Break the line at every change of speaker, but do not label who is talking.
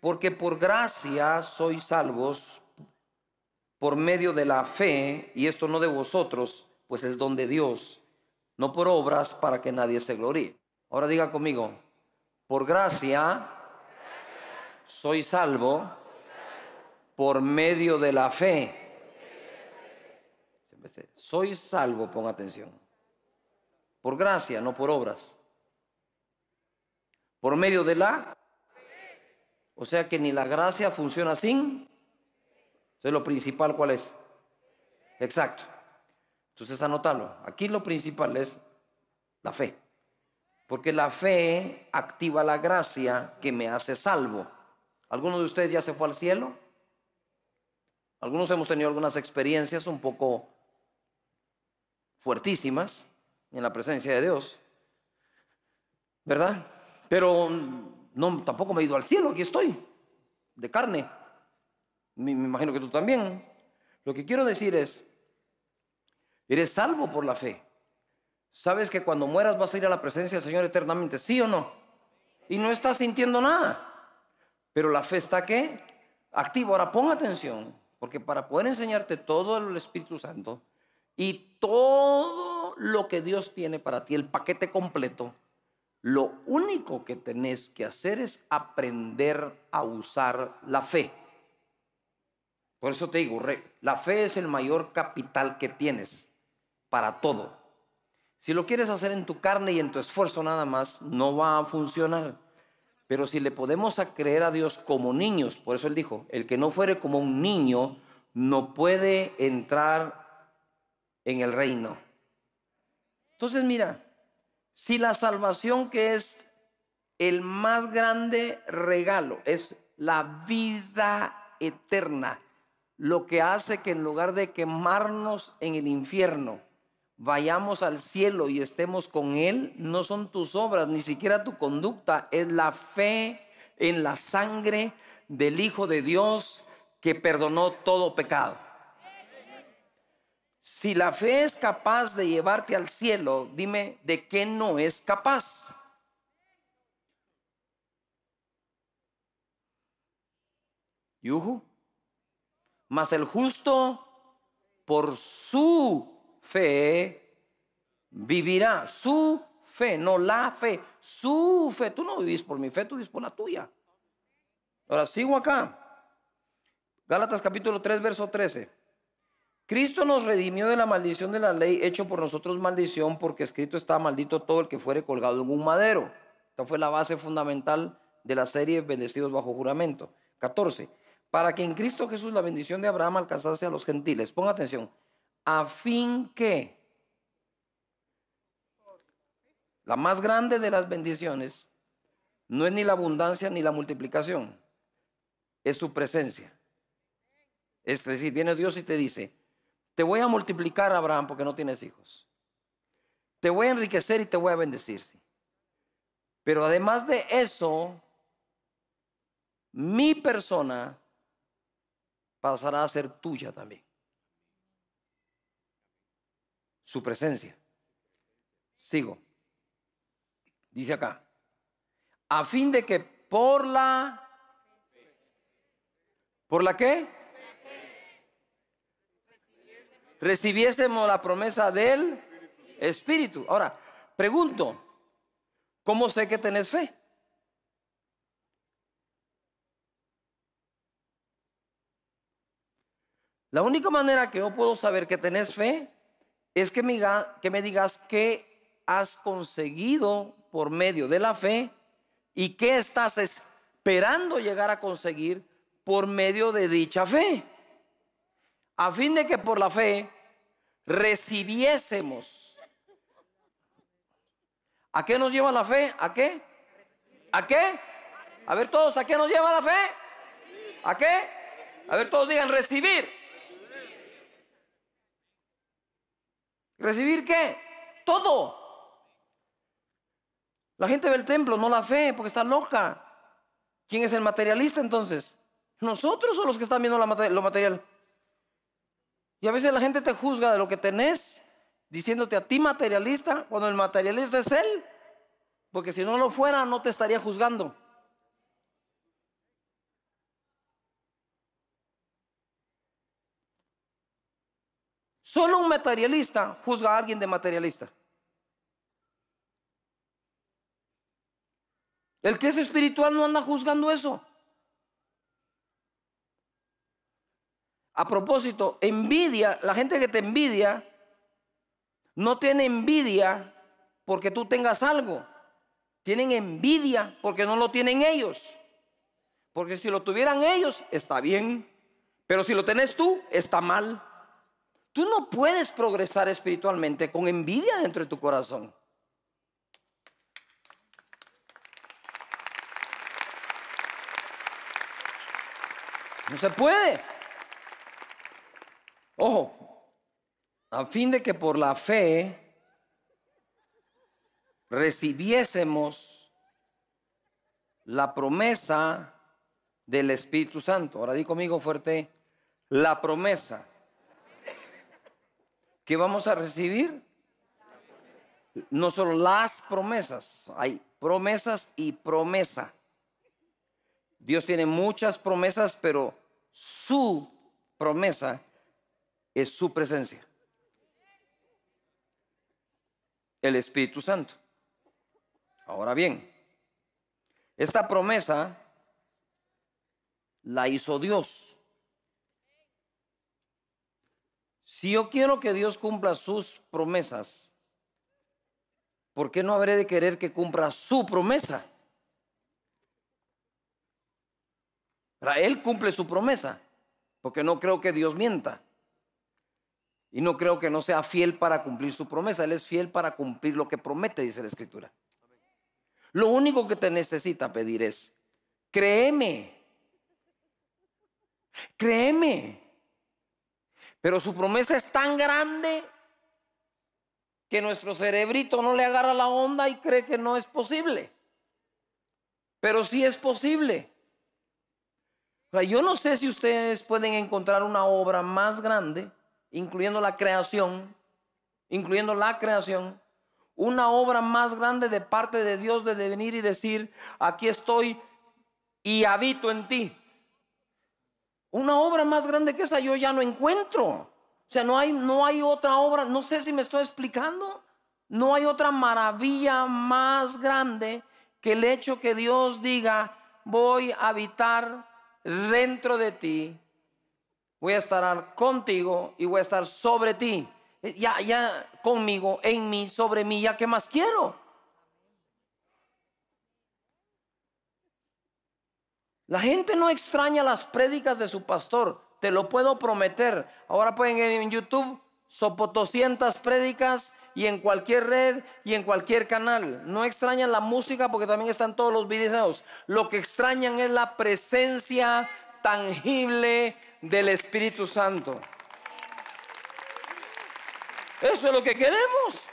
porque por gracia sois salvos por medio de la fe, y esto no de vosotros, pues es donde Dios, no por obras para que nadie se gloríe. Ahora diga conmigo, por gracia soy salvo por medio de la fe. Soy salvo, pon atención. Por gracia, no por obras. Por medio de la o sea que ni la gracia funciona sin. Entonces lo principal cuál es? Exacto. Entonces anótalo. Aquí lo principal es la fe. Porque la fe activa la gracia que me hace salvo. ¿Alguno de ustedes ya se fue al cielo? Algunos hemos tenido algunas experiencias un poco fuertísimas en la presencia de Dios. ¿Verdad? Pero no, tampoco me he ido al cielo, aquí estoy, de carne. Me, imagino que tú también. Lo que quiero decir es, eres salvo por la fe. Sabes que cuando mueras vas a ir a la presencia del Señor eternamente, ¿sí o no? Y no estás sintiendo nada. Pero la fe está que activo Ahora pon atención, porque para poder enseñarte todo el Espíritu Santo y todo lo que Dios tiene para ti, el paquete completo, lo único que tenés que hacer es aprender a usar la fe. Por eso te digo, la fe es el mayor capital que tienes para todo. Si lo quieres hacer en tu carne y en tu esfuerzo nada más, no va a funcionar. Pero si le podemos a creer a Dios como niños, por eso él dijo, el que no fuere como un niño no puede entrar en el reino. Entonces mira, si la salvación que es el más grande regalo es la vida eterna, lo que hace que en lugar de quemarnos en el infierno, vayamos al cielo y estemos con Él, no son tus obras, ni siquiera tu conducta, es la fe en la sangre del Hijo de Dios que perdonó todo pecado. Si la fe es capaz de llevarte al cielo, dime de qué no es capaz. Yuhu. Mas el justo por su fe vivirá. Su fe, no la fe, su fe. Tú no vivís por mi fe, tú vivís por la tuya. Ahora sigo acá. Gálatas capítulo 3, verso 13. Cristo nos redimió de la maldición de la ley, hecho por nosotros maldición, porque escrito está maldito todo el que fuere colgado en un madero. Esta fue la base fundamental de la serie Bendecidos bajo juramento. 14. Para que en Cristo Jesús la bendición de Abraham alcanzase a los gentiles. Ponga atención. A fin que la más grande de las bendiciones no es ni la abundancia ni la multiplicación, es su presencia. Es decir, viene Dios y te dice, te voy a multiplicar, Abraham, porque no tienes hijos. Te voy a enriquecer y te voy a bendecir. Pero además de eso, mi persona pasará a ser tuya también. Su presencia. Sigo. Dice acá. A fin de que por la... ¿Por la qué? recibiésemos la promesa del Espíritu. Ahora, pregunto, ¿cómo sé que tenés fe? La única manera que yo puedo saber que tenés fe es que me, que me digas qué has conseguido por medio de la fe y qué estás esperando llegar a conseguir por medio de dicha fe a fin de que por la fe recibiésemos. ¿A qué nos lleva la fe? ¿A qué? ¿A qué? A ver todos, ¿a qué nos lleva la fe? ¿A qué? A ver todos digan recibir. ¿Recibir qué? Todo. La gente ve el templo, no la fe, porque está loca. ¿Quién es el materialista entonces? ¿Nosotros o los que están viendo lo material? Y a veces la gente te juzga de lo que tenés, diciéndote a ti materialista, cuando el materialista es él. Porque si no lo fuera, no te estaría juzgando. Solo un materialista juzga a alguien de materialista. El que es espiritual no anda juzgando eso. A propósito, envidia, la gente que te envidia, no tiene envidia porque tú tengas algo. Tienen envidia porque no lo tienen ellos. Porque si lo tuvieran ellos, está bien. Pero si lo tenés tú, está mal. Tú no puedes progresar espiritualmente con envidia dentro de tu corazón. No se puede. Ojo, a fin de que por la fe recibiésemos la promesa del Espíritu Santo. Ahora di conmigo fuerte, la promesa. ¿Qué vamos a recibir? No solo las promesas, hay promesas y promesa. Dios tiene muchas promesas, pero su promesa es su presencia. El Espíritu Santo. Ahora bien, esta promesa la hizo Dios. Si yo quiero que Dios cumpla sus promesas, ¿por qué no habré de querer que cumpla su promesa? Él cumple su promesa, porque no creo que Dios mienta. Y no creo que no sea fiel para cumplir su promesa. Él es fiel para cumplir lo que promete, dice la Escritura. Lo único que te necesita pedir es, créeme, créeme. Pero su promesa es tan grande que nuestro cerebrito no le agarra la onda y cree que no es posible. Pero sí es posible. yo no sé si ustedes pueden encontrar una obra más grande incluyendo la creación, incluyendo la creación, una obra más grande de parte de Dios de venir y decir, aquí estoy y habito en ti. Una obra más grande que esa yo ya no encuentro. O sea, no hay, no hay otra obra, no sé si me estoy explicando, no hay otra maravilla más grande que el hecho que Dios diga, voy a habitar dentro de ti voy a estar contigo y voy a estar sobre ti. Eh, ya, ya conmigo, en mí, sobre mí, ya que más quiero. La gente no extraña las prédicas de su pastor, te lo puedo prometer. Ahora pueden ir en YouTube, sopotoscientas prédicas y en cualquier red y en cualquier canal. No extrañan la música porque también están todos los videos. Lo que extrañan es la presencia tangible del Espíritu Santo. Eso es lo que queremos.